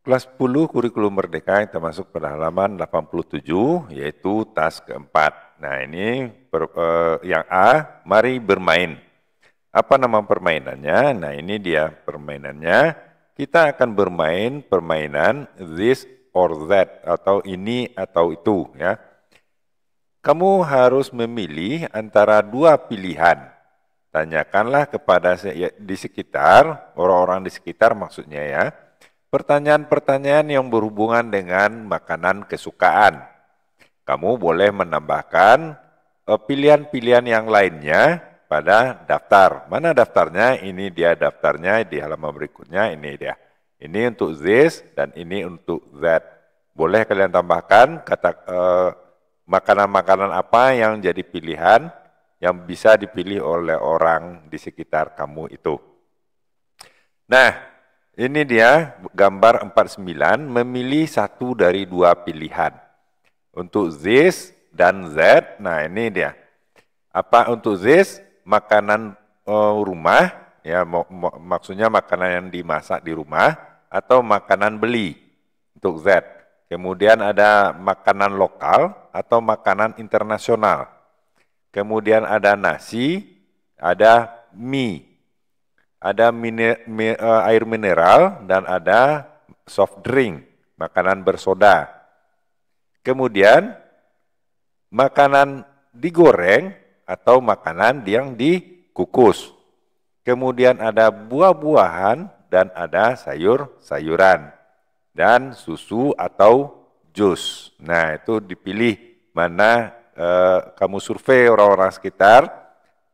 Kelas 10 kurikulum merdeka yang termasuk pada halaman 87 yaitu tas keempat. Nah ini per, eh, yang A, mari bermain. Apa nama permainannya? Nah ini dia permainannya. Kita akan bermain permainan this or that atau ini atau itu ya. Kamu harus memilih antara dua pilihan. Tanyakanlah kepada ya, di sekitar, orang-orang di sekitar maksudnya ya pertanyaan-pertanyaan yang berhubungan dengan makanan kesukaan. Kamu boleh menambahkan eh, pilihan-pilihan yang lainnya pada daftar. Mana daftarnya? Ini dia daftarnya di halaman berikutnya, ini dia. Ini untuk this dan ini untuk that. Boleh kalian tambahkan kata eh, makanan-makanan eh, apa yang jadi pilihan yang bisa dipilih oleh orang di sekitar kamu itu. Nah, ini dia gambar 49 memilih satu dari dua pilihan. Untuk this dan Z, nah ini dia. Apa untuk this makanan uh, rumah ya maksudnya makanan yang dimasak di rumah atau makanan beli untuk Z. Kemudian ada makanan lokal atau makanan internasional. Kemudian ada nasi, ada mie ada mine, mi, uh, air mineral dan ada soft drink, makanan bersoda. Kemudian makanan digoreng atau makanan yang dikukus. Kemudian ada buah-buahan dan ada sayur-sayuran dan susu atau jus. Nah, itu dipilih mana eh, kamu survei orang-orang sekitar,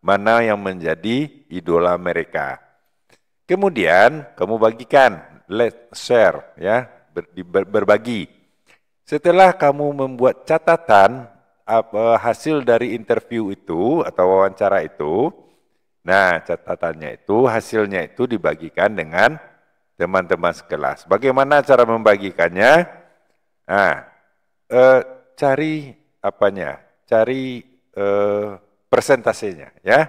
mana yang menjadi idola mereka. Kemudian kamu bagikan, let share ya, ber, ber, berbagi. Setelah kamu membuat catatan apa, eh, hasil dari interview itu atau wawancara itu, nah catatannya itu hasilnya itu dibagikan dengan teman-teman sekelas. Bagaimana cara membagikannya? Nah, eh, cari apanya? Cari eh, persentasenya ya.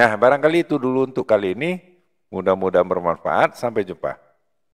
Nah, barangkali itu dulu untuk kali ini. Mudah-mudahan bermanfaat. Sampai jumpa.